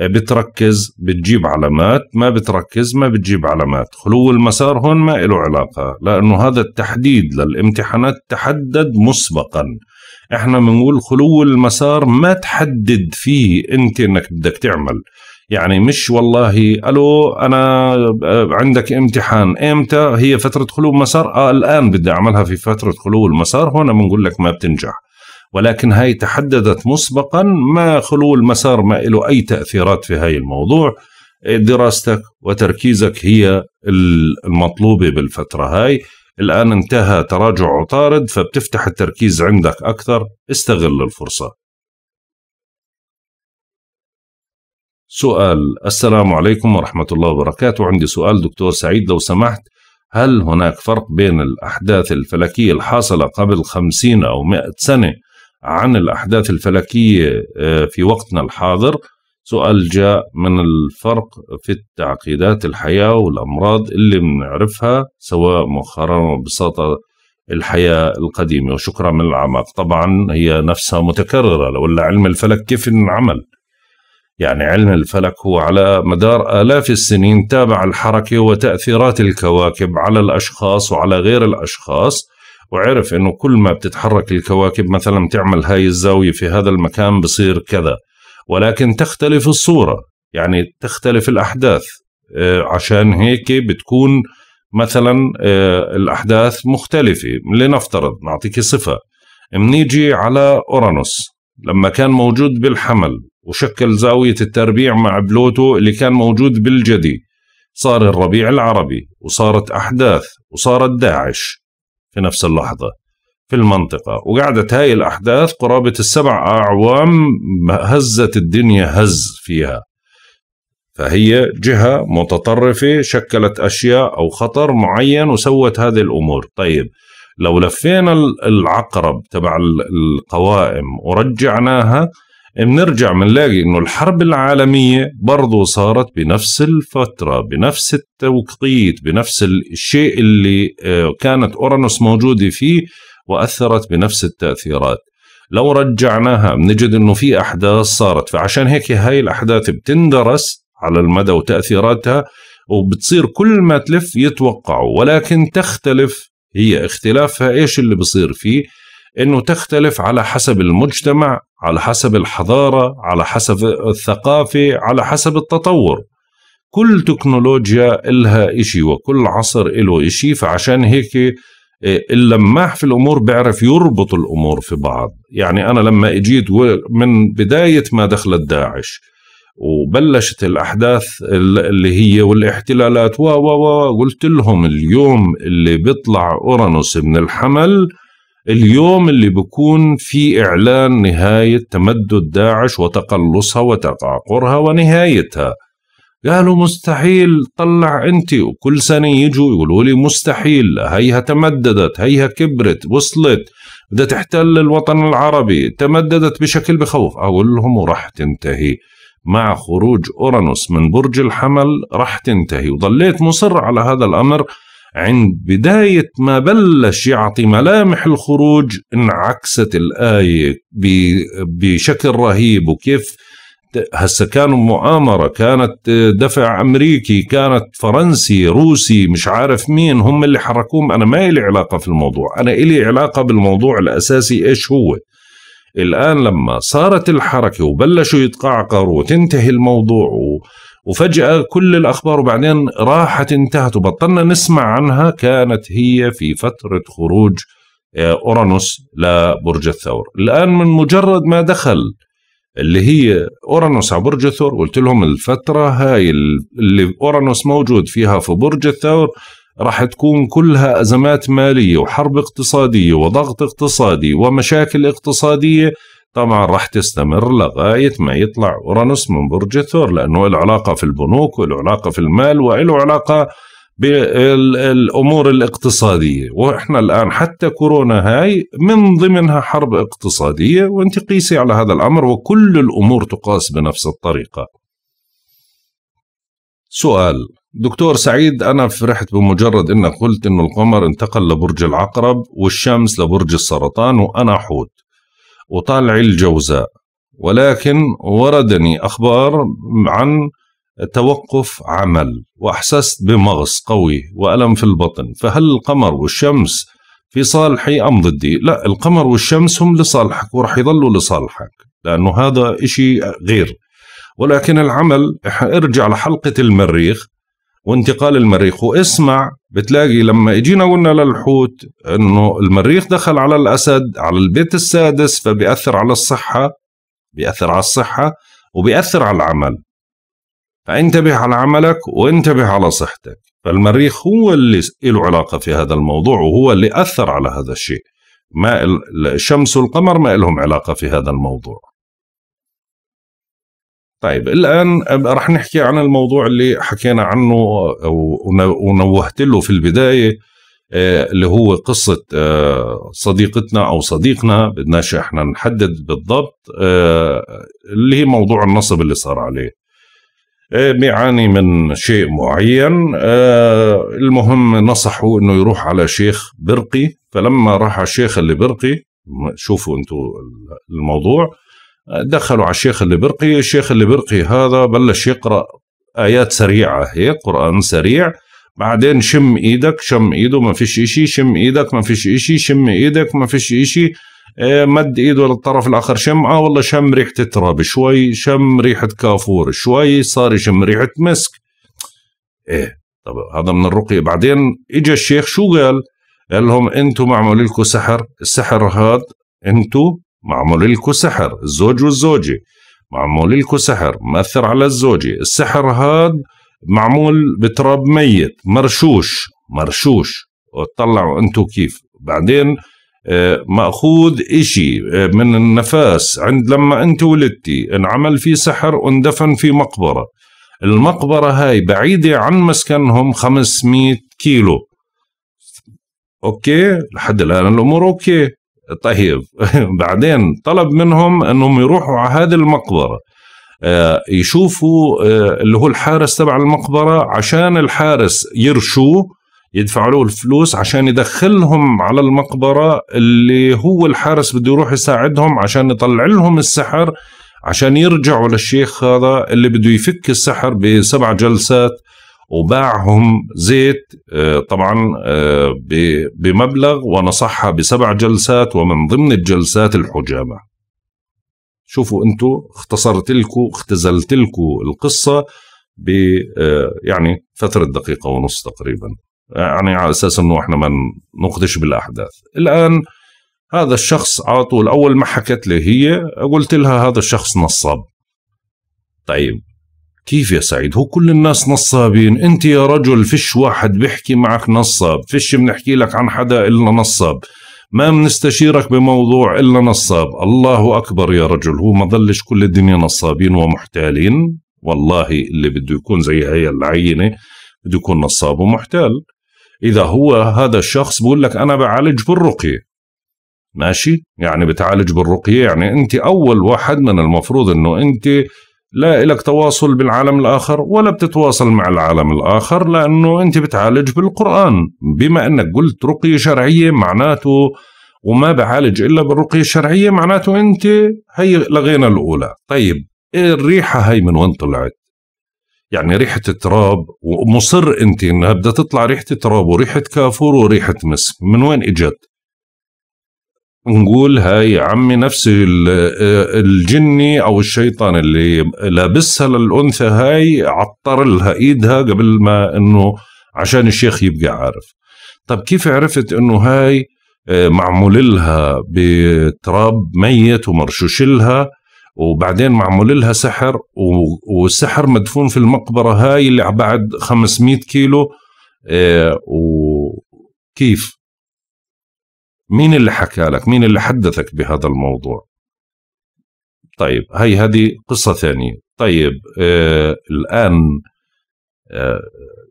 آه، بتركز بتجيب علامات ما بتركز ما بتجيب علامات خلو المسار هون ما له علاقة لأنه هذا التحديد للامتحانات تحدد مسبقا احنا بنقول خلو المسار ما تحدد فيه انت انك بدك تعمل يعني مش والله الو انا آه، عندك امتحان امتى هي فتره خلو المسار آه الان بدي اعملها في فتره خلو المسار هون بنقول لك ما بتنجح ولكن هاي تحددت مسبقا ما خلو المسار ما له أي تأثيرات في هاي الموضوع دراستك وتركيزك هي المطلوبة بالفترة هاي الآن انتهى تراجع عطارد فبتفتح التركيز عندك أكثر استغل الفرصة سؤال السلام عليكم ورحمة الله وبركاته عندي سؤال دكتور سعيد لو سمحت هل هناك فرق بين الأحداث الفلكية الحاصلة قبل خمسين أو مئة سنة عن الأحداث الفلكية آه، في وقتنا الحاضر سؤال جاء من الفرق في التعقيدات الحياة والأمراض اللي بنعرفها سواء مؤخرا وبساطة الحياة القديمة وشكرا من العمق طبعا هي نفسها متكررة ولا علم الفلك كيف انعمل يعني علم الفلك هو على مدار آلاف السنين تابع الحركة وتأثيرات الكواكب على الأشخاص وعلى غير الأشخاص وعرف انه كل ما بتتحرك الكواكب مثلا تعمل هاي الزاويه في هذا المكان بصير كذا ولكن تختلف الصوره يعني تختلف الاحداث آه، عشان هيك بتكون مثلا آه، الاحداث مختلفه لنفترض نعطيك صفه منيجي على اورانوس لما كان موجود بالحمل وشكل زاويه التربيع مع بلوتو اللي كان موجود بالجدي صار الربيع العربي وصارت احداث وصارت داعش في نفس اللحظة في المنطقة وقعدت هاي الأحداث قرابة السبع أعوام هزت الدنيا هز فيها فهي جهة متطرفة شكلت أشياء أو خطر معين وسوت هذه الأمور طيب لو لفينا العقرب تبع القوائم ورجعناها بنرجع بنلاقي انه الحرب العالميه برضه صارت بنفس الفتره بنفس التوقيت بنفس الشيء اللي آه، كانت اورانوس موجوده فيه واثرت بنفس التاثيرات لو رجعناها بنجد انه في احداث صارت فعشان هيك هاي الاحداث بتندرس على المدى وتاثيراتها وبتصير كل ما تلف يتوقعوا ولكن تختلف هي اختلافها ايش اللي بصير فيه انه تختلف على حسب المجتمع على حسب الحضاره على حسب الثقافه على حسب التطور كل تكنولوجيا إلها إشي وكل عصر إله إشي فعشان هيك إيه، اللماح في الأمور بيعرف يربط الأمور في بعض يعني أنا لما إجيت من بداية ما دخلت داعش وبلشت الأحداث اللي هي والاحتلالات و و و قلت لهم اليوم اللي بيطلع أورانوس من الحمل اليوم اللي بكون في إعلان نهاية تمدد داعش وتقلصها وتقعقرها ونهايتها قالوا مستحيل طلع انت وكل سنه يجوا يقولوا لي مستحيل هيها تمددت هيها كبرت وصلت بدها تحتل الوطن العربي تمددت بشكل بخوف اقول لهم ورح تنتهي مع خروج اورانوس من برج الحمل رح تنتهي وظليت مصر على هذا الامر عند بداية ما بلش يعطي ملامح الخروج انعكست الآية بشكل رهيب وكيف هسا كانوا مؤامرة كانت دفع أمريكي كانت فرنسي روسي مش عارف مين هم اللي حركوهم أنا ما إلي علاقة في الموضوع أنا إلي علاقة بالموضوع الأساسي إيش هو الآن لما صارت الحركة وبلشوا يتقعقروا وتنتهي الموضوع و... وفجأة كل الأخبار وبعدين راحت انتهت وبطلنا نسمع عنها كانت هي في فترة خروج آه، أورانوس لبرج الثور الآن من مجرد ما دخل اللي هي أورانوس على برج الثور قلت لهم الفترة هاي اللي أورانوس موجود فيها في برج الثور راح تكون كلها أزمات مالية وحرب اقتصادية وضغط اقتصادي ومشاكل اقتصادية طبعا راح تستمر لغاية ما يطلع أورانوس من برج الثور لأنه له علاقة في البنوك وله علاقة في المال وله علاقة بالأمور الاقتصادية وإحنا الآن حتى كورونا هاي من ضمنها حرب اقتصادية وانت قيسي على هذا الأمر وكل الأمور تقاس بنفس الطريقة سؤال دكتور سعيد أنا فرحت بمجرد أنك قلت أنه القمر انتقل لبرج العقرب والشمس لبرج السرطان وأنا حوت وطالع الجوزاء ولكن وردني أخبار عن توقف عمل وأحسست بمغص قوي وألم في البطن فهل القمر والشمس في صالحي أم ضدي لا القمر والشمس هم لصالحك ورح يظلوا لصالحك لأنه هذا إشي غير ولكن العمل ارجع لحلقة المريخ وانتقال المريخ واسمع بتلاقي لما اجينا قلنا للحوت انه المريخ دخل على الاسد على البيت السادس فبيأثر على الصحة بيأثر على الصحة وبيأثر على العمل فانتبه على عملك وانتبه على صحتك فالمريخ هو اللي له علاقة في هذا الموضوع وهو اللي أثر على هذا الشيء ما الشمس والقمر ما لهم علاقة في هذا الموضوع طيب الان رح نحكي عن الموضوع اللي حكينا عنه ونوهت له في البدايه آه، اللي هو قصه آه، صديقتنا او صديقنا بدناش احنا نحدد بالضبط آه، اللي هي موضوع النصب اللي صار عليه بيعاني من شيء معين المهم نصحوا انه يروح على شيخ برقي فلما راح على الشيخ اللي برقي شوفوا انتوا الموضوع دخلوا على الشيخ برقي الشيخ برقي هذا بلش يقرأ آيات سريعة هيك قرآن سريع بعدين شم ايدك شم ايده ما فيش اشي شم ايدك ما فيش اشي شم ايدك ما فيش اشي آه، مد ايده للطرف الاخر شمعه والله شم ريحه تراب شوي شم ريحه كافور شوي صار يشم ريحه مسك ايه طب هذا من الرقيه بعدين اجى الشيخ شو قال قال لهم انتم معمول لكم سحر السحر هذا انتم معمول لكم سحر الزوج والزوجة معمول لكم سحر مأثر على الزوجة السحر هاد معمول بتراب ميت مرشوش مرشوش وطلعوا انتو كيف بعدين آه، مأخوذ إشي آه، من النفاس عند لما أنت ولدتي انعمل في سحر واندفن في مقبرة المقبرة هاي بعيدة عن مسكنهم 500 كيلو أوكي لحد الآن الأمور أوكي طيب بعدين طلب منهم انهم يروحوا على هذه المقبره آه، يشوفوا آه، اللي هو الحارس تبع المقبره عشان الحارس يرشوه يدفعوا له الفلوس عشان يدخلهم على المقبره اللي هو الحارس بده يروح يساعدهم عشان يطلع لهم السحر عشان يرجعوا للشيخ هذا اللي بده يفك السحر بسبع جلسات وباعهم زيت آه، طبعا آه، بمبلغ ونصحها بسبع جلسات ومن ضمن الجلسات الحجامة شوفوا انتو اختصرت لكم اختزلت لكم القصة ب آه، يعني فترة دقيقة ونص تقريبا يعني على اساس انه احنا ما نقدش بالاحداث الان هذا الشخص على طول اول ما حكت لي هي قلت لها هذا الشخص نصاب طيب كيف يا سعيد هو كل الناس نصابين انت يا رجل فيش واحد بيحكي معك نصاب فيش بنحكي لك عن حدا الا نصاب ما بنستشيرك بموضوع الا نصاب الله اكبر يا رجل هو ما ضلش كل الدنيا نصابين ومحتالين والله اللي بده يكون زي هي العينه بده يكون نصاب ومحتال اذا هو هذا الشخص بقول لك انا بعالج بالرقيه ماشي يعني بتعالج بالرقيه يعني انت اول واحد من المفروض انه انت لا إلك تواصل بالعالم الآخر ولا بتتواصل مع العالم الآخر لأنه أنت بتعالج بالقرآن بما أنك قلت رقية شرعية معناته وما بعالج إلا بالرقية الشرعية معناته أنت هي لغينا الأولى طيب إيه الريحة هاي من وين طلعت يعني ريحة التراب ومصر أنت أنها بدها تطلع ريحة التراب وريحة كافور وريحة مسك من وين إجت نقول هاي عمي نفس الجني او الشيطان اللي لابسها للانثى هاي عطر لها ايدها قبل ما انه عشان الشيخ يبقى عارف طب كيف عرفت انه هاي آه، معمول لها بتراب ميت ومرشوش لها وبعدين معمول لها سحر والسحر مدفون في المقبرة هاي اللي بعد 500 كيلو آه، وكيف مين اللي حكى لك مين اللي حدثك بهذا الموضوع طيب هي هذه قصة ثانية طيب آه الآن آه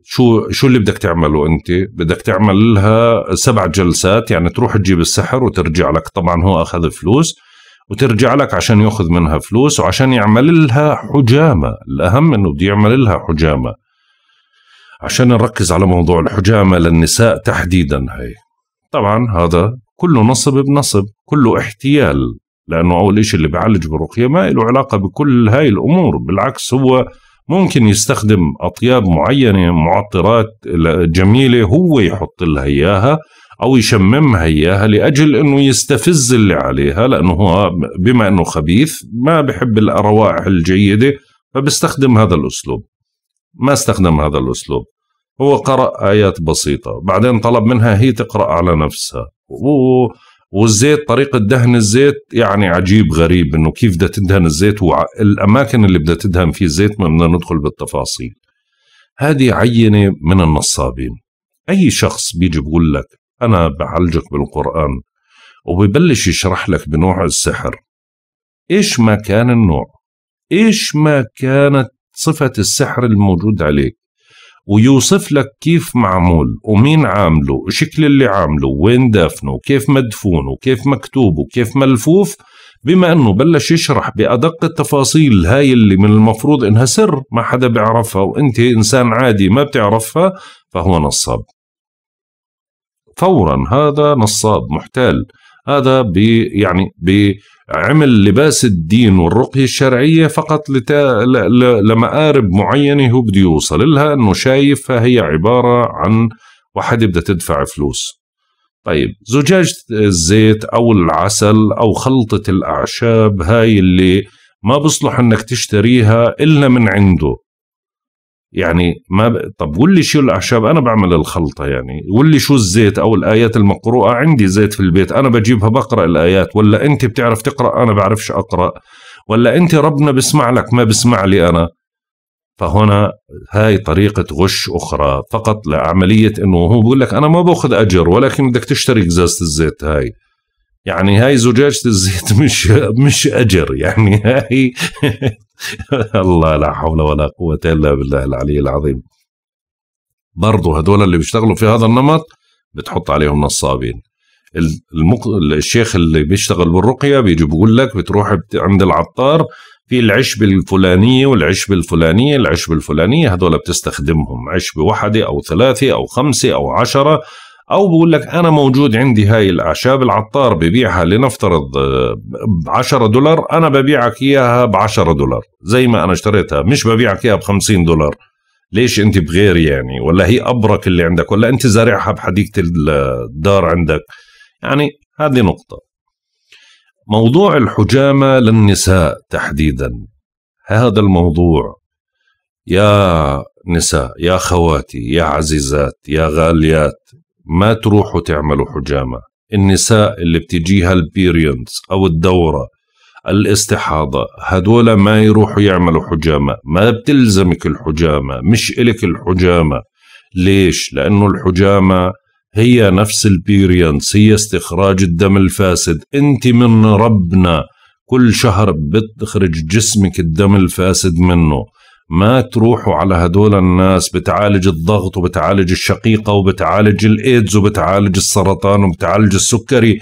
شو شو اللي بدك تعمله انت بدك تعمل لها سبع جلسات يعني تروح تجيب السحر وترجع لك طبعا هو اخذ فلوس وترجع لك عشان ياخذ منها فلوس وعشان يعمل لها حجامه الاهم انه بده يعمل لها حجامه عشان نركز على موضوع الحجامه للنساء تحديدا هي طبعا هذا كله نصب بنصب كله احتيال لأنه أول شيء اللي بيعالج بالرقية ما له علاقة بكل هاي الأمور بالعكس هو ممكن يستخدم أطياب معينة معطرات جميلة هو يحط لها إياها أو يشممها إياها لأجل أنه يستفز اللي عليها لأنه هو بما أنه خبيث ما بحب الروائح الجيدة فبيستخدم هذا الأسلوب ما استخدم هذا الأسلوب هو قرأ آيات بسيطة بعدين طلب منها هي تقرأ على نفسها والزيت طريقه دهن الزيت يعني عجيب غريب انه كيف بدها تدهن الزيت والاماكن اللي بدها تدهن فيه الزيت ما بدنا ندخل بالتفاصيل هذه عينه من النصابين اي شخص بيجي بقول لك انا بعالجك بالقران وبيبلش يشرح لك بنوع السحر ايش ما كان النوع ايش ما كانت صفه السحر الموجود عليك ويوصف لك كيف معمول ومين عامله وشكل اللي عامله وين دافنه وكيف مدفونه وكيف مكتوبه وكيف ملفوف بما انه بلش يشرح بادق التفاصيل هاي اللي من المفروض انها سر ما حدا بيعرفها وانت انسان عادي ما بتعرفها فهو نصاب فورا هذا نصاب محتال هذا بي يعني بي عمل لباس الدين والرقية الشرعية فقط لتا... ل... ل... لمآرب معينة هو بده يوصل لها أنه شايفها هي عبارة عن وحدة بدها تدفع فلوس طيب زجاجة الزيت أو العسل أو خلطة الأعشاب هاي اللي ما بصلح أنك تشتريها إلا من عنده يعني ما ب... طب قول لي شو الاعشاب انا بعمل الخلطه يعني قول لي شو الزيت او الايات المقروءه عندي زيت في البيت انا بجيبها بقرا الايات ولا انت بتعرف تقرا انا بعرفش اقرا ولا انت ربنا بسمع لك ما بسمع لي انا فهنا هاي طريقة غش أخرى فقط لعملية أنه هو بيقول لك أنا ما باخذ أجر ولكن بدك تشتري قزازة الزيت هاي يعني هاي زجاجة الزيت مش مش أجر يعني هاي الله لا حول ولا قوة إلا بالله العلي العظيم برضو هدول اللي بيشتغلوا في هذا النمط بتحط عليهم نصابين المق... الشيخ اللي بيشتغل بالرقية بيجي بقول لك بتروح بت... عند العطار في العشبة الفلانية والعشبة الفلانية العشب الفلانية هذول بتستخدمهم عشبة واحدة أو ثلاثة أو خمسة أو عشرة او بقول لك انا موجود عندي هاي الاعشاب العطار ببيعها لنفترض آه، ب 10 دولار انا ببيعك اياها ب 10 دولار زي ما انا اشتريتها مش ببيعك اياها ب 50 دولار ليش انت بغير يعني ولا هي ابرك اللي عندك ولا انت زارعها بحديقه الدار عندك يعني هذه نقطه موضوع الحجامه للنساء تحديدا هذا الموضوع يا نساء يا خواتي يا عزيزات يا غاليات ما تروحوا تعملوا حجامة النساء اللي بتجيها البيريونز أو الدورة الاستحاضة هدول ما يروحوا يعملوا حجامة ما بتلزمك الحجامة مش إلك الحجامة ليش؟ لأنه الحجامة هي نفس البيريونز هي استخراج الدم الفاسد انت من ربنا كل شهر بتخرج جسمك الدم الفاسد منه ما تروحوا على هدول الناس بتعالج الضغط وبتعالج الشقيقة وبتعالج الإيدز وبتعالج السرطان وبتعالج السكري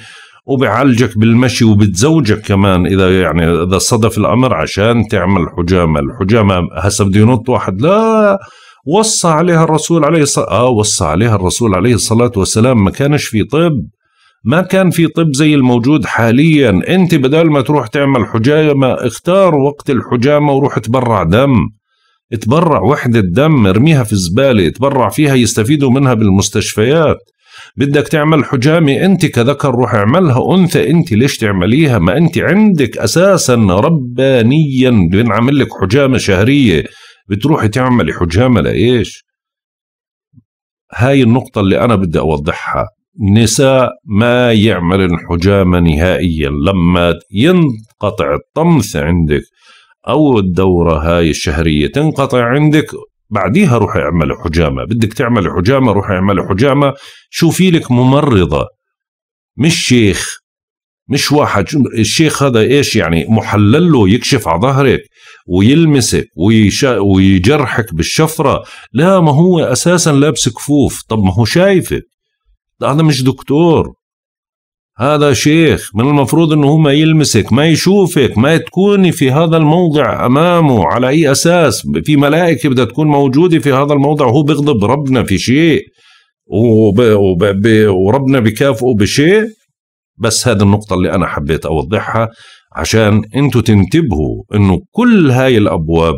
وبعالجك بالمشي وبتزوجك كمان إذا يعني إذا صدف الأمر عشان تعمل حجامة الحجامة هسا بده ينط واحد لا وصى عليها الرسول عليه الصلاة آه وصى عليها الرسول عليه الصلاة والسلام ما كانش في طب ما كان في طب زي الموجود حاليا انت بدل ما تروح تعمل حجامة اختار وقت الحجامة وروح تبرع دم اتبرع وحدة دم ارميها في الزبالة اتبرع فيها يستفيدوا منها بالمستشفيات بدك تعمل حجامة أنت كذكر روح اعملها أنثى أنت ليش تعمليها ما أنت عندك أساسا ربانيا بنعمل لك حجامة شهرية بتروحي تعملي حجامة لإيش هاي النقطة اللي أنا بدي أوضحها نساء ما يعملن حجامة نهائيا لما ينقطع الطمث عندك او الدوره هاي الشهريه تنقطع عندك بعديها روح اعمل حجامه بدك تعمل حجامه روح اعمل حجامه شوفي لك ممرضه مش شيخ مش واحد الشيخ هذا ايش يعني محلل له يكشف على ظهرك ويلمسك ويجرحك بالشفره لا ما هو اساسا لابس كفوف طب ما هو شايفك هذا مش دكتور هذا شيخ من المفروض انه ما يلمسك ما يشوفك ما تكوني في هذا الموضع امامه على اي اساس في ملائكه بدها تكون موجوده في هذا الموضع وهو بيغضب ربنا في شيء وب... وب... ب... وربنا بكافئه بشيء بس هذه النقطه اللي انا حبيت اوضحها عشان انتم تنتبهوا انه كل هاي الابواب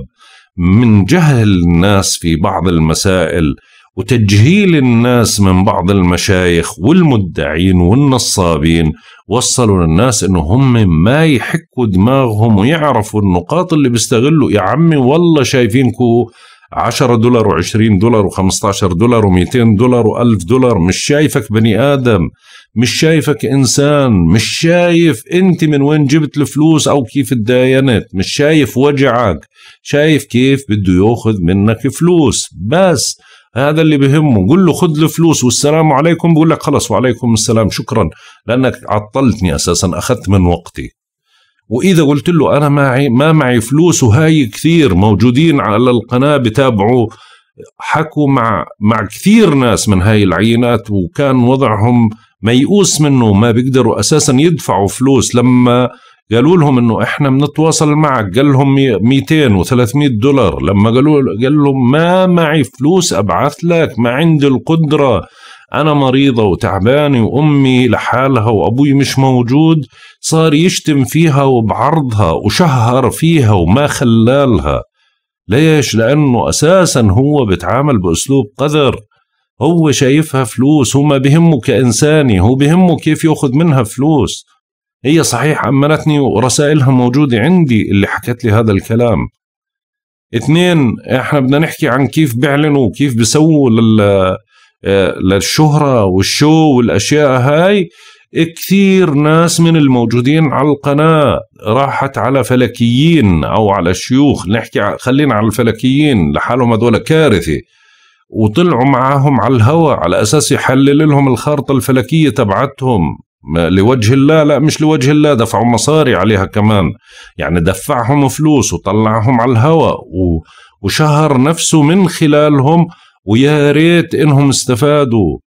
من جهل الناس في بعض المسائل وتجهيل الناس من بعض المشايخ والمدعين والنصابين وصلوا للناس انه هم ما يحكوا دماغهم ويعرفوا النقاط اللي بيستغلوا يا عمي والله شايفينكو 10 دولار و20 دولار و15 دولار و200 دولار و1000 دولار مش شايفك بني ادم مش شايفك انسان مش شايف انت من وين جبت الفلوس او كيف تداينت مش شايف وجعك شايف كيف بده ياخذ منك فلوس بس هذا اللي بهمه قل له خذ الفلوس والسلام عليكم بقول لك خلص وعليكم السلام شكرا لانك عطلتني اساسا اخذت من وقتي واذا قلت له انا معي ما معي فلوس وهاي كثير موجودين على القناه بتابعوا حكوا مع مع كثير ناس من هاي العينات وكان وضعهم ميؤوس منه ما بيقدروا اساسا يدفعوا فلوس لما قالوا لهم انه احنا بنتواصل معك قال لهم 200 و300 دولار لما قالوا قال لهم ما معي فلوس ابعث لك ما عندي القدره انا مريضه وتعبانه وامي لحالها وابوي مش موجود صار يشتم فيها وبعرضها وشهر فيها وما خلالها ليش لانه اساسا هو بيتعامل باسلوب قذر هو شايفها فلوس هو ما بهمه كإنساني هو بهمه كيف يأخذ منها فلوس هي صحيح أمنتني ورسائلها موجودة عندي اللي حكت لي هذا الكلام اثنين احنا بدنا نحكي عن كيف بيعلنوا وكيف بيسووا لل آه، للشهرة والشو والأشياء هاي كثير ناس من الموجودين على القناة راحت على فلكيين أو على شيوخ نحكي خلينا على الفلكيين لحالهم هذول كارثة وطلعوا معاهم على الهواء على أساس يحلل لهم الخارطة الفلكية تبعتهم لوجه الله لا مش لوجه الله دفعوا مصاري عليها كمان يعني دفعهم فلوس وطلعهم على الهواء وشهر نفسه من خلالهم ويا ريت انهم استفادوا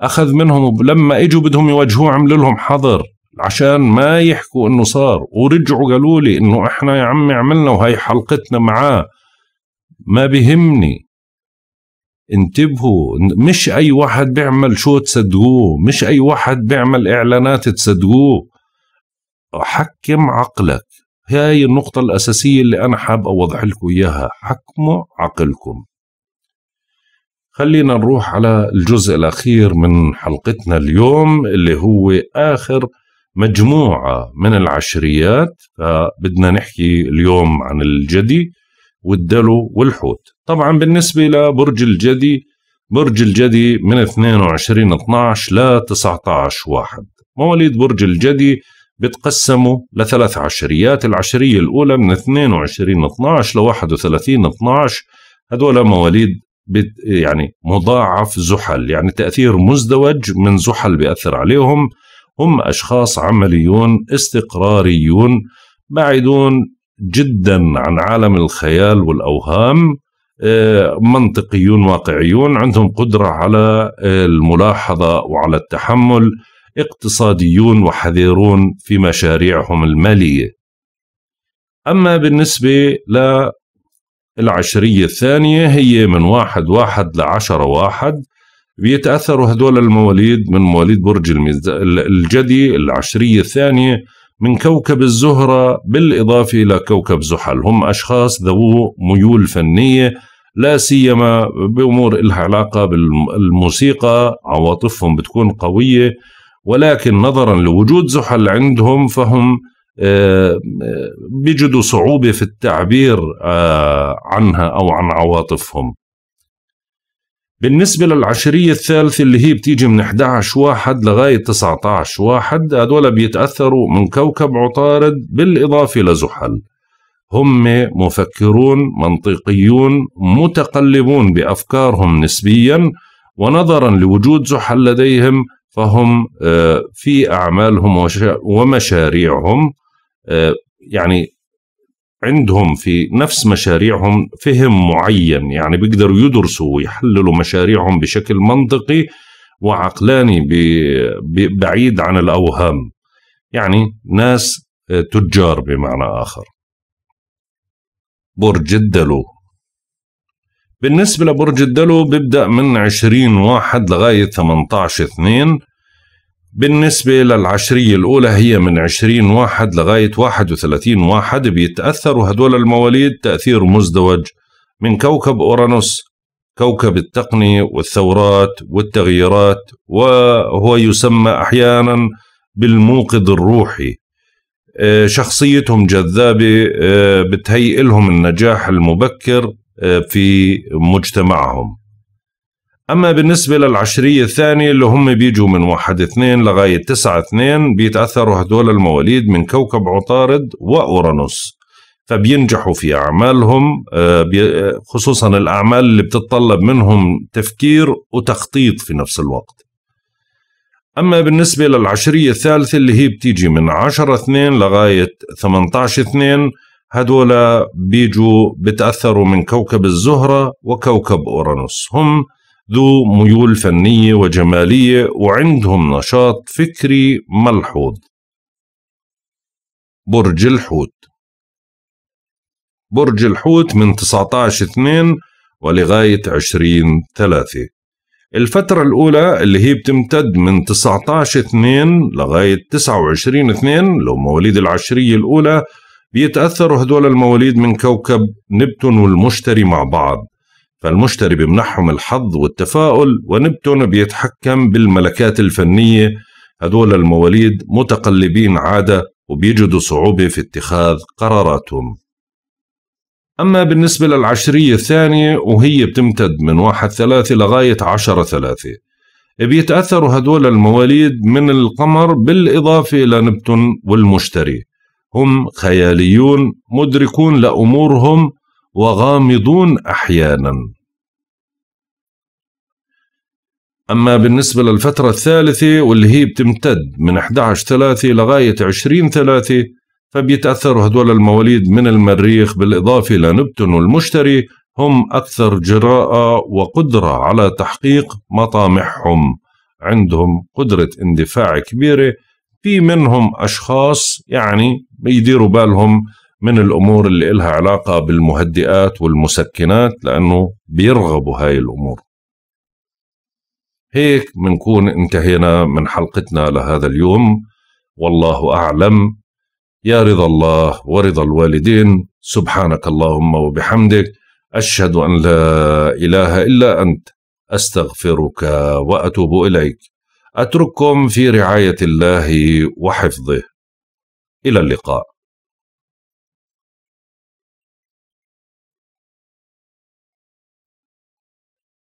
اخذ منهم لما اجوا بدهم يواجهوه عمل لهم حظر عشان ما يحكوا انه صار ورجعوا قالوا لي انه احنا يا عمي عملنا وهي حلقتنا معاه ما بهمني انتبهوا مش اي واحد بيعمل شو تصدقوه مش اي واحد بيعمل اعلانات تصدقوه حكم عقلك هاي النقطة الأساسية اللي أنا حاب أوضح لكم إياها حكموا عقلكم خلينا نروح على الجزء الأخير من حلقتنا اليوم اللي هو آخر مجموعة من العشريات فبدنا نحكي اليوم عن الجدي والدلو والحوت طبعا بالنسبة لبرج الجدي برج الجدي من 22 12 ل 19 1 مواليد برج الجدي بتقسموا لثلاث عشريات العشرية الأولى من 22 12 ل 31 12 هذول مواليد يعني مضاعف زحل يعني تأثير مزدوج من زحل بيأثر عليهم هم أشخاص عمليون استقراريون بعيدون جدا عن عالم الخيال والأوهام آه، منطقيون واقعيون عندهم قدرة على آه، الملاحظة وعلى التحمل اقتصاديون وحذرون في مشاريعهم المالية أما بالنسبة للعشرية الثانية هي من واحد واحد لعشرة واحد بيتأثروا هدول المواليد من مواليد برج الجدي العشرية الثانية من كوكب الزهرة بالإضافة إلى كوكب زحل هم أشخاص ذو ميول فنية لا سيما بأمور إلها علاقة بالموسيقى عواطفهم بتكون قوية ولكن نظرا لوجود زحل عندهم فهم آه، بيجدوا صعوبة في التعبير آه، عنها أو عن عواطفهم بالنسبة للعشرية الثالثة اللي هي بتيجي من 11 واحد لغاية 19 واحد هدول بيتأثروا من كوكب عطارد بالإضافة لزحل هم مفكرون منطقيون متقلبون بأفكارهم نسبيا ونظرا لوجود زحل لديهم فهم آه، في أعمالهم ومشاريعهم آه، يعني عندهم في نفس مشاريعهم فهم معين يعني بيقدروا يدرسوا ويحللوا مشاريعهم بشكل منطقي وعقلاني بعيد عن الأوهام يعني ناس آه، تجار بمعنى آخر برج الدلو بالنسبة لبرج الدلو بيبدأ من 20 واحد لغاية 18 2 بالنسبة للعشرية الأولى هي من 20 واحد لغاية 31 واحد بيتأثروا هدول المواليد تأثير مزدوج من كوكب أورانوس كوكب التقنية والثورات والتغييرات وهو يسمى أحيانا بالموقد الروحي آه، شخصيتهم جذابة آه، بتهيئ لهم النجاح المبكر آه، في مجتمعهم أما بالنسبة للعشرية الثانية اللي هم بيجوا من واحد اثنين لغاية تسعة اثنين بيتأثروا هدول المواليد من كوكب عطارد وأورانوس فبينجحوا في أعمالهم آه، خصوصا الأعمال اللي بتتطلب منهم تفكير وتخطيط في نفس الوقت أما بالنسبة للعشرية الثالثة اللي هي بتيجي من عشرة اثنين لغاية 18 اثنين هدول بيجوا بتأثروا من كوكب الزهرة وكوكب أورانوس هم ذو ميول فنية وجمالية وعندهم نشاط فكري ملحوظ برج الحوت برج الحوت من 19 2 ولغاية 20 3 الفترة الأولى اللي هي بتمتد من 19 2 لغاية 29 2 لو مواليد العشرية الأولى بيتأثروا هدول المواليد من كوكب نبتون والمشتري مع بعض فالمشتري بمنحهم الحظ والتفاؤل ونبتون بيتحكم بالملكات الفنية هدول المواليد متقلبين عادة وبيجدوا صعوبة في اتخاذ قراراتهم أما بالنسبة للعشرية الثانية وهي بتمتد من واحد ثلاثة لغاية عشرة ثلاثة بيتأثروا هدول المواليد من القمر بالإضافة إلى نبتون والمشتري هم خياليون مدركون لأمورهم وغامضون احيانا اما بالنسبه للفتره الثالثه واللي هي بتمتد من 11 3 لغايه 20 3 فبيتاثروا هدول المواليد من المريخ بالاضافه لنبتون والمشتري هم اكثر جراءه وقدره على تحقيق مطامحهم عندهم قدره اندفاع كبيره في منهم اشخاص يعني بيديروا بالهم من الأمور اللي إلها علاقة بالمهدئات والمسكنات لأنه بيرغبوا هاي الأمور هيك منكون انتهينا من حلقتنا لهذا اليوم والله أعلم يا رضا الله ورضا الوالدين سبحانك اللهم وبحمدك أشهد أن لا إله إلا أنت أستغفرك وأتوب إليك أترككم في رعاية الله وحفظه إلى اللقاء